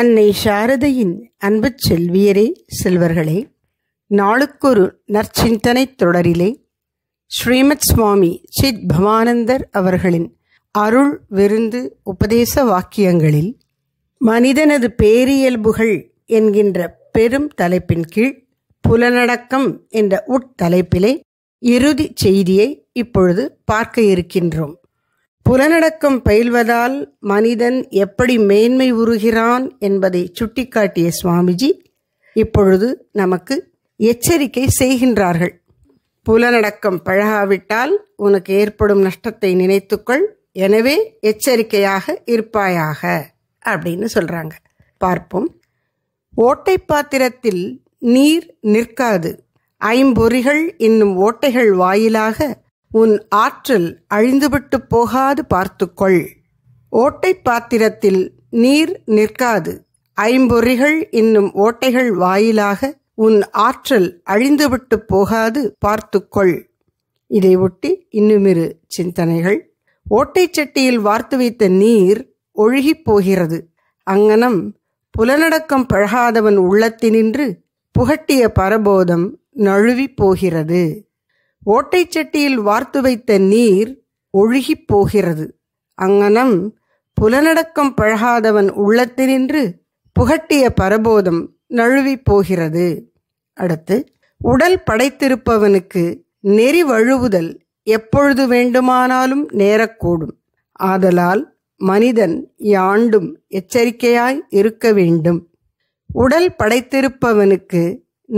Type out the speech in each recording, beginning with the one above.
அன்னை சாரதையின் அன்பு செல்வியரே செல்வர்களே நாளுக்கொரு நற்சிந்தனை தொடரிலே ஸ்ரீமத் சுவாமி சித் பவானந்தர் அவர்களின் அருள் விருந்து உபதேச வாக்கியங்களில் மனிதனது பேரியல்புகள் என்கின்ற பெரும் தலைப்பின் கீழ் புலனடக்கம் என்ற உட்தலைப்பிலே இறுதி செய்தியை இப்பொழுது பார்க்க இருக்கின்றோம் புலனடக்கம் பயில்வதால் மனிதன் எப்படி மேன்மை உறுகிறான் என்பதை சுட்டிக்காட்டிய சுவாமிஜி இப்பொழுது நமக்கு எச்சரிக்கை செய்கின்றார்கள் புலனடக்கம் பழகாவிட்டால் உனக்கு ஏற்படும் நஷ்டத்தை நினைத்துக்கொள் எனவே எச்சரிக்கையாக இருப்பாயாக அப்படின்னு சொல்றாங்க பார்ப்போம் ஓட்டை பாத்திரத்தில் நீர் நிற்காது ஐம்பொறிகள் என்னும் ஓட்டைகள் வாயிலாக உன் ஆற்றல் அழிந்துவிட்டு போகாது பார்த்துக்கொள் ஓட்டை பாத்திரத்தில் நீர் நிற்காது ஐம்பொறிகள் இன்னும் ஓட்டைகள் வாயிலாக உன் ஆற்றல் அழிந்துவிட்டு போகாது பார்த்துக்கொள் இதை ஒட்டி இன்னுமிரு சிந்தனைகள் ஓட்டை சட்டியில் வார்த்து வைத்த நீர் ஒழுகிப் போகிறது அங்கனம் புலனடக்கம் பழகாதவன் உள்ளத்தினின்று புகட்டிய பரபோதம் நழுவி போகிறது ஓட்டைச்சட்டியில் வார்த்து வைத்த நீர் ஒழுகிப் போகிறது அங்ஙனம் புலனடக்கம் பழகாதவன் உள்ளத்தினின்று புகட்டிய பரபோதம் நழுவி போகிறது அடுத்து உடல் படைத்திருப்பவனுக்கு நெறி வழுவுதல் எப்பொழுது வேண்டுமானாலும் நேரக்கூடும் ஆதலால் மனிதன் யாண்டும் எச்சரிக்கையாய் இருக்க வேண்டும் உடல் படைத்திருப்பவனுக்கு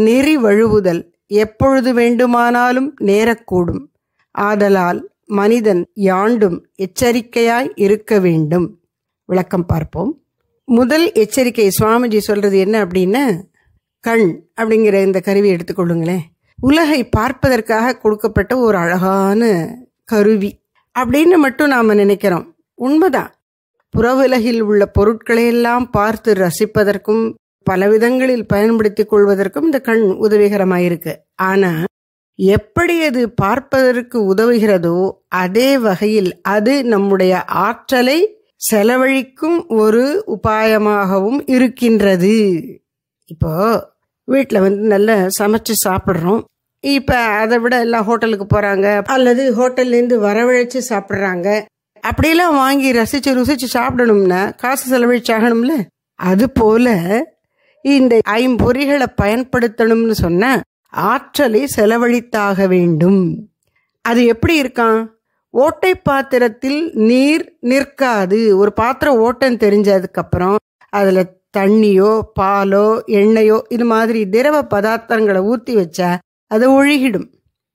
நெறி வழுவுதல் எப்பொழுது வேண்டுமானாலும் நேரக்கூடும் ஆதலால் மனிதன் யாண்டும் எச்சரிக்கையாய் இருக்க வேண்டும் விளக்கம் பார்ப்போம் முதல் எச்சரிக்கை சுவாமிஜி சொல்றது என்ன அப்படின்னா கண் அப்படிங்கிற இந்த கருவி எடுத்துக்கொள்ளுங்களேன் உலகை பார்ப்பதற்காக கொடுக்கப்பட்ட ஒரு அழகான கருவி அப்படின்னு மட்டும் நாம் நினைக்கிறோம் உண்மைதான் புற உலகில் உள்ள பொருட்களையெல்லாம் பார்த்து ரசிப்பதற்கும் பல விதங்களில் பயன்படுத்திக் கொள்வதற்கும் இந்த கண் உதவிகரமாயிருக்கு ஆனா எப்படி அது பார்ப்பதற்கு உதவுகிறதோ அதே வகையில் அது நம்முடைய ஆற்றலை செலவழிக்கும் ஒரு உபாயமாகவும் இருக்கின்றது இப்போ வீட்டில் வந்து நல்லா சமைச்சு சாப்பிட்றோம் இப்போ அதை விட எல்லாம் ஹோட்டலுக்கு போகிறாங்க அல்லது ஹோட்டல்லேருந்து வரவழைச்சு சாப்பிட்றாங்க அப்படியெல்லாம் வாங்கி ரசிச்சு ருசிச்சு சாப்பிடணும்னா காசு செலவழிச்சாகணும்ல அது போல இந்த ஐம்பொறிகளை பயன்படுத்தணும்னு சொன்ன ஆற்றலை செலவழித்தாக வேண்டும் அது எப்படி இருக்கான் ஓட்டை பாத்திரத்தில் நீர் நிற்காது ஒரு பாத்திரம் ஓட்டம் தெரிஞ்சதுக்கப்புறம் அதில் தண்ணியோ பாலோ எண்ணெயோ இது மாதிரி திரவ பதார்த்தங்களை ஊற்றி வச்சா அது ஒழுகிடும்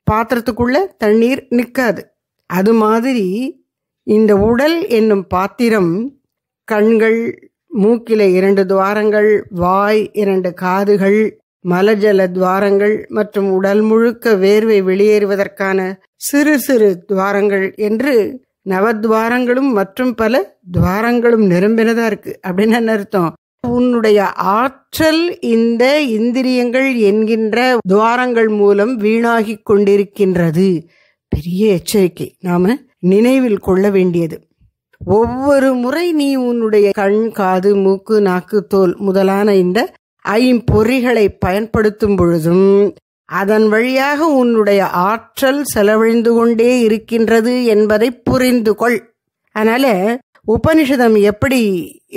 பாத்திரத்துக்குள்ள தண்ணீர் நிற்காது அது மாதிரி இந்த உடல் என்னும் பாத்திரம் கண்கள் மூக்கில இரண்டு துவாரங்கள் வாய் இரண்டு காதுகள் மலஜல துவாரங்கள் மற்றும் உடல் முழுக்க வேர்வை வெளியேறுவதற்கான சிறு சிறு துவாரங்கள் என்று நவத்வாரங்களும் மற்றும் பல துவாரங்களும் நிரம்பினதா இருக்கு அப்படின்னு என்ன அர்த்தம் உன்னுடைய ஆற்றல் இந்த இந்திரியங்கள் என்கின்ற துவாரங்கள் மூலம் வீணாகி கொண்டிருக்கின்றது பெரிய எச்சரிக்கை நாம நினைவில் கொள்ள வேண்டியது ஒவ்வொரு முறை நீ உன்னுடைய கண் காது மூக்கு நாக்கு தோல் முதலான இந்த ஐம்பொறிகளை பயன்படுத்தும் பொழுதும் அதன் வழியாக உன்னுடைய ஆற்றல் செலவழிந்து கொண்டே இருக்கின்றது என்பதை புரிந்து கொள் அதனால உபனிஷதம் எப்படி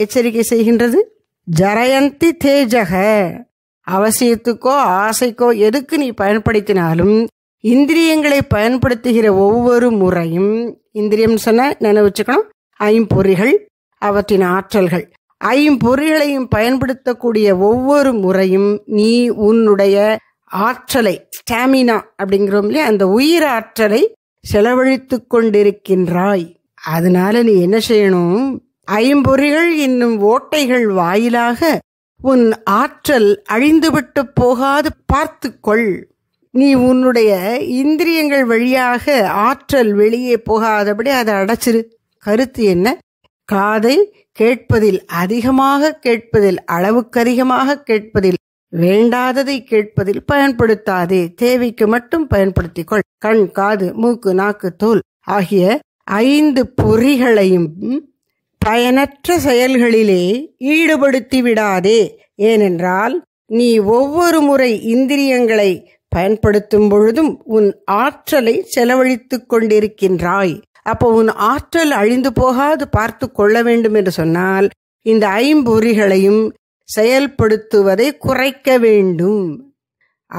எச்சரிக்கை செய்கின்றது ஜரயந்தி தேஜக அவசியத்துக்கோ ஆசைக்கோ எதுக்கு நீ பயன்படுத்தினாலும் இந்திரியங்களை பயன்படுத்துகிற ஒவ்வொரு முறையும் இந்திரியம் சொன்ன நினைவு வச்சுக்கணும் ஐம்பொறிகள் அவற்றின் ஆற்றல்கள் ஐம்பொறிகளையும் பயன்படுத்தக்கூடிய ஒவ்வொரு முறையும் நீ உன்னுடைய ஆற்றலை ஸ்டாமினா அப்படிங்கிறோம் இல்லையா அந்த உயிர் ஆற்றலை செலவழித்து கொண்டிருக்கின்றாய் அதனால நீ என்ன செய்யணும் ஐம்பொறிகள் என்னும் ஓட்டைகள் வாயிலாக உன் ஆற்றல் அழிந்துவிட்டு போகாது பார்த்துக்கொள் நீ உன்னுடைய இந்திரியங்கள் வழியாக ஆற்றல் வெளியே போகாதபடி அதை அடைச்சிரு கருத்து என்ன காதை கேட்பதில் அதிகமாக கேட்பதில் அதிகமாக கேட்பதில் வேண்டாததை கேட்பதில் பயன்படுத்தாதே தேவைக்கு மட்டும் பயன்படுத்திக்கொள் கண் காது மூக்கு நாக்கு தோல் ஆகிய ஐந்து பொறிகளையும் பயனற்ற செயல்களிலே ஈடுபடுத்தி விடாதே ஏனென்றால் நீ ஒவ்வொரு முறை இந்திரியங்களை பயன்படுத்தும் பொழுதும் உன் ஆற்றலை செலவழித்துக் கொண்டிருக்கின்றாய் அப்போ உன் ஆற்றல் அழிந்து போகாது பார்த்து கொள்ள வேண்டும் என்று சொன்னால் இந்த ஐம்பொறிகளையும் செயல்படுத்துவதை குறைக்க வேண்டும்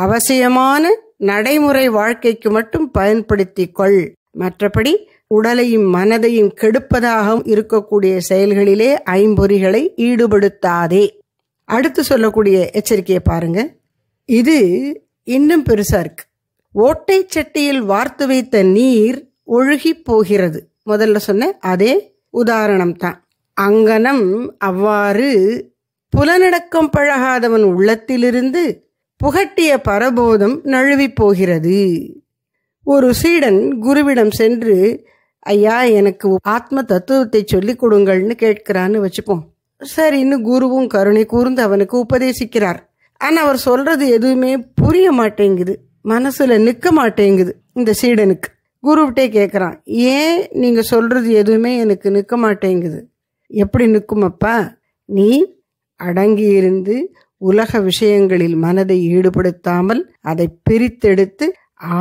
அவசியமான நடைமுறை வாழ்க்கைக்கு மட்டும் பயன்படுத்தி கொள் மற்றபடி உடலையும் மனதையும் கெடுப்பதாக இருக்கக்கூடிய செயல்களிலே ஐம்பொறிகளை ஈடுபடுத்தாதே அடுத்து சொல்லக்கூடிய எச்சரிக்கையை பாருங்க இது இன்னும் பெருசா இருக்கு ஓட்டை சட்டியில் வார்த்து வைத்த நீர் ஒழுகி போகிறது முதல்ல சொன்ன அதே உதாரணம் தான் அங்கனம் அவ்வாறு புலநடக்கம் பழகாதவன் உள்ளத்திலிருந்து புகட்டிய பரபோதம் நழுவி போகிறது ஒரு சீடன் குருவிடம் சென்று ஐயா எனக்கு ஆத்ம தத்துவத்தை சொல்லிக் கொடுங்கள்னு கேட்கிறான்னு வச்சுப்போம் சரின்னு குருவும் கருணை கூர்ந்து அவனுக்கு உபதேசிக்கிறார் ஆனால் அவர் சொல்றது எதுவுமே புரிய மாட்டேங்குது மனசுல நிற்க மாட்டேங்குது இந்த சீடனுக்கு குருவிட்டே கேட்குறான் ஏன் நீங்கள் சொல்கிறது எதுவுமே எனக்கு நிற்க மாட்டேங்குது எப்படி நிற்குமப்பா நீ அடங்கி இருந்து உலக விஷயங்களில் மனதை ஈடுபடுத்தாமல் அதை பிரித்தெடுத்து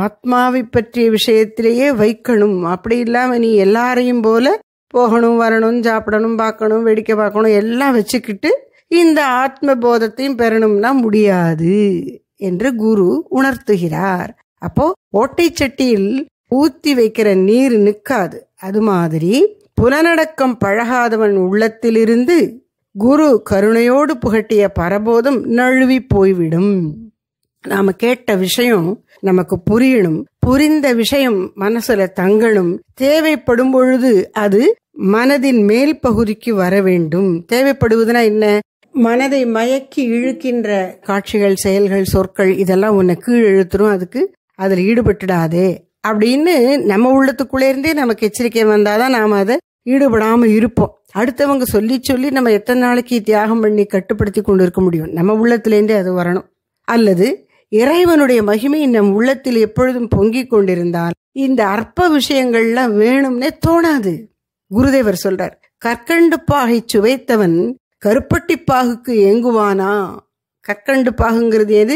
ஆத்மாவை பற்றிய விஷயத்திலேயே வைக்கணும் அப்படி இல்லாமல் நீ எல்லாரையும் போல போகணும் வரணும் சாப்பிடணும் பார்க்கணும் வேடிக்கை பார்க்கணும் எல்லாம் வச்சுக்கிட்டு இந்த ஆத்ம போதத்தையும் பெறணும்னா முடியாது என்று குரு உணர்த்துகிறார் அப்போ சட்டியில் ஊத்தி வைக்கிற நீர் நிற்காது அது மாதிரி புலனடக்கம் பழகாதவன் உள்ளத்திலிருந்து குரு கருணையோடு புகட்டிய பரபோதம் நழுவி போய்விடும் நாம கேட்ட விஷயம் நமக்கு புரியணும் புரிந்த விஷயம் மனசுல தங்கணும் தேவைப்படும் பொழுது அது மனதின் மேல் பகுதிக்கு வர வேண்டும் தேவைப்படுவதுனா என்ன மனதை மயக்கி இழுக்கின்ற காட்சிகள் செயல்கள் சொற்கள் இதெல்லாம் உன்னை கீழ் எழுத்துரும் அதுக்கு அதில் ஈடுபட்டுடாதே அப்படின்னு நம்ம உள்ளத்துக்குள்ளே இருந்தே நமக்கு எச்சரிக்கை வந்தால் தான் நாம் அதை ஈடுபடாமல் இருப்போம் அடுத்தவங்க சொல்லி சொல்லி நம்ம எத்தனை நாளைக்கு தியாகம் பண்ணி கட்டுப்படுத்தி கொண்டு இருக்க முடியும் நம்ம உள்ளத்துலேருந்தே அது வரணும் அல்லது இறைவனுடைய மகிமை நம் உள்ளத்தில் எப்பொழுதும் பொங்கிக் கொண்டிருந்தால் இந்த அற்ப விஷயங்கள்லாம் வேணும்னே தோணாது குருதேவர் சொல்றார் கற்கண்டு பாகை சுவைத்தவன் கருப்பட்டி பாகுக்கு ஏங்குவானா கற்கண்டு பாகுங்கிறது எது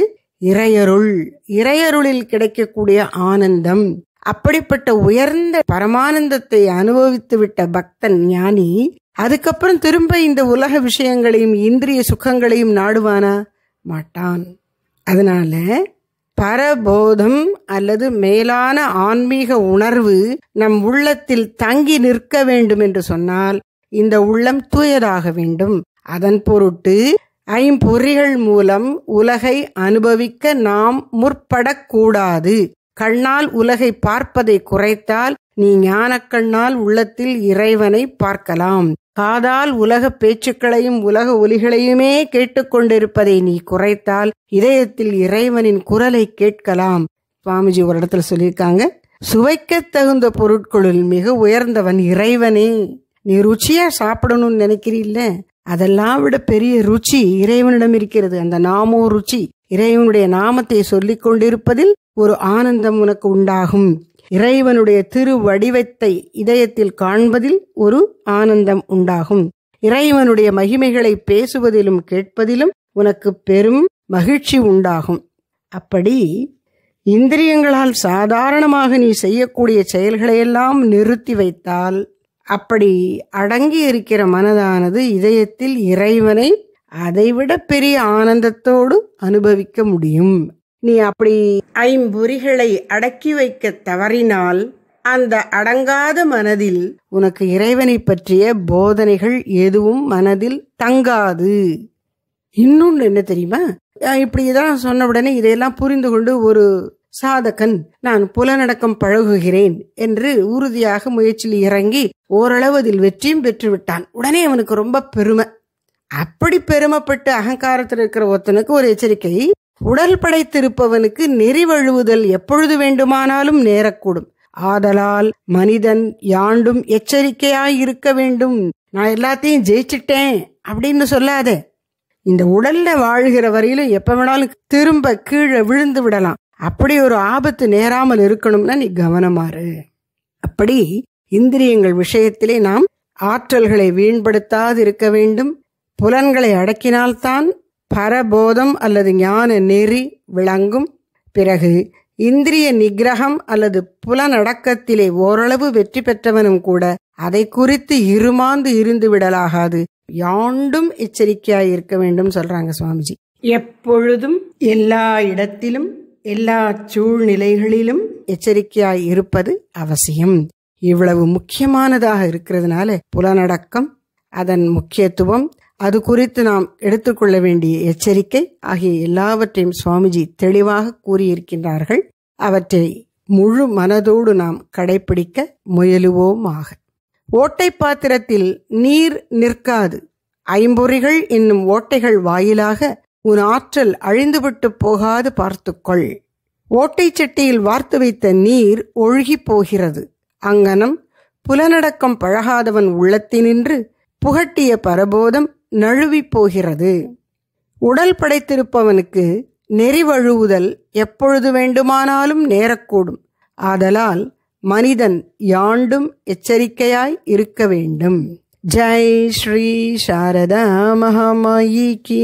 இறையருள் இறையருளில் கிடைக்கக்கூடிய ஆனந்தம் அப்படிப்பட்ட உயர்ந்த பரமானந்தத்தை அனுபவித்து விட்ட பக்தன் ஞானி அதுக்கப்புறம் திரும்ப இந்த உலக விஷயங்களையும் இந்திரிய சுகங்களையும் நாடுவானா மாட்டான் அதனால பரபோதம் அல்லது மேலான ஆன்மீக உணர்வு நம் உள்ளத்தில் தங்கி நிற்க வேண்டும் என்று சொன்னால் இந்த உள்ளம் தூயதாக வேண்டும் அதன் பொருட்டு ஐம்பொறிகள் மூலம் உலகை அனுபவிக்க நாம் முற்படக்கூடாது கண்ணால் உலகை பார்ப்பதை குறைத்தால் நீ ஞானக்கண்ணால் உள்ளத்தில் இறைவனை பார்க்கலாம் காதால் உலக பேச்சுக்களையும் உலக ஒலிகளையுமே கேட்டுக்கொண்டிருப்பதை நீ குறைத்தால் இதயத்தில் இறைவனின் குரலை கேட்கலாம் சுவாமிஜி ஒரு இடத்துல சொல்லியிருக்காங்க சுவைக்க தகுந்த பொருட்களுள் மிக உயர்ந்தவன் இறைவனே நீ ருச்சியா சாப்பிடணும்னு நினைக்கிறீல்ல அதெல்லாம் விட பெரிய ருச்சி இறைவனிடம் இருக்கிறது அந்த நாமோ ருச்சி இறைவனுடைய நாமத்தை சொல்லிக் கொண்டிருப்பதில் ஒரு ஆனந்தம் உனக்கு உண்டாகும் இறைவனுடைய திரு வடிவத்தை இதயத்தில் காண்பதில் ஒரு ஆனந்தம் உண்டாகும் இறைவனுடைய மகிமைகளை பேசுவதிலும் கேட்பதிலும் உனக்கு பெரும் மகிழ்ச்சி உண்டாகும் அப்படி இந்திரியங்களால் சாதாரணமாக நீ செய்யக்கூடிய செயல்களையெல்லாம் நிறுத்தி வைத்தால் அப்படி அடங்கி இருக்கிற மனதானது இதயத்தில் இறைவனை அதைவிட பெரிய ஆனந்தத்தோடு அனுபவிக்க முடியும் நீ அப்படி ஐம்பொறிகளை அடக்கி வைக்க தவறினால் அந்த அடங்காத மனதில் உனக்கு இறைவனை பற்றிய போதனைகள் எதுவும் மனதில் தங்காது இன்னொன்று என்ன தெரியுமா இப்படி இதெல்லாம் சொன்ன உடனே இதையெல்லாம் புரிந்து கொண்டு ஒரு சாதகன் நான் புலநடக்கம் பழகுகிறேன் என்று உறுதியாக முயற்சியில் இறங்கி ஓரளவு அதில் வெற்றியும் பெற்றுவிட்டான் உடனே அவனுக்கு ரொம்ப பெருமை அப்படி பெருமைப்பட்டு அகங்காரத்தில் இருக்கிற ஒருத்தனுக்கு ஒரு எச்சரிக்கை உடல் படைத்திருப்பவனுக்கு நெறிவழுவுதல் எப்பொழுது வேண்டுமானாலும் நேரக்கூடும் ஆதலால் மனிதன் யாண்டும் எச்சரிக்கையாய் இருக்க வேண்டும் நான் எல்லாத்தையும் ஜெயிச்சிட்டேன் அப்படின்னு சொல்லாதே இந்த உடல்ல வாழ்கிற வரையிலும் எப்ப வேணாலும் திரும்ப கீழே விழுந்து விடலாம் அப்படி ஒரு ஆபத்து நேராமல் இருக்கணும்னா நீ கவனமாறு அப்படி இந்திரியங்கள் விஷயத்திலே நாம் ஆற்றல்களை வீண்படுத்தாது இருக்க வேண்டும் புலன்களை அடக்கினால்தான் பரபோதம் அல்லது ஞான நெறி விளங்கும் பிறகு இந்திரிய நிகிரகம் அல்லது புலனடக்கத்திலே ஓரளவு வெற்றி பெற்றவனும் கூட அதை குறித்து இருமாந்து இருந்து விடலாகாது யாண்டும் எச்சரிக்கையாய் இருக்க வேண்டும் சொல்றாங்க சுவாமிஜி எப்பொழுதும் எல்லா இடத்திலும் எல்லா சூழ்நிலைகளிலும் எச்சரிக்கையாய் இருப்பது அவசியம் இவ்வளவு முக்கியமானதாக இருக்கிறதுனால புலனடக்கம் அதன் முக்கியத்துவம் அது குறித்து நாம் எடுத்துக்கொள்ள வேண்டிய எச்சரிக்கை ஆகிய எல்லாவற்றையும் சுவாமிஜி தெளிவாக கூறியிருக்கின்றார்கள் அவற்றை முழு மனதோடு நாம் கடைபிடிக்க முயலுவோமாக ஓட்டை பாத்திரத்தில் நீர் நிற்காது ஐம்பொறிகள் என்னும் ஓட்டைகள் வாயிலாக உன் ஆற்றல் அழிந்துவிட்டு போகாது பார்த்துக்கொள் ஓட்டைச் சட்டியில் வார்த்து வைத்த நீர் ஒழுகி போகிறது அங்கனம் புலநடக்கம் பழகாதவன் உள்ளத்தினின்று புகட்டிய பரபோதம் நழுவி போகிறது உடல் படைத்திருப்பவனுக்கு நெறிவழுவுதல் எப்பொழுது வேண்டுமானாலும் நேரக்கூடும் ஆதலால் மனிதன் யாண்டும் எச்சரிக்கையாய் இருக்க வேண்டும் ஜெய் ஸ்ரீ சாரதா மகாமாயி கீ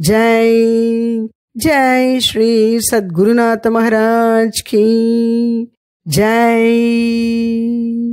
जय जय श्री सद्गुरुनाथ महाराज की जय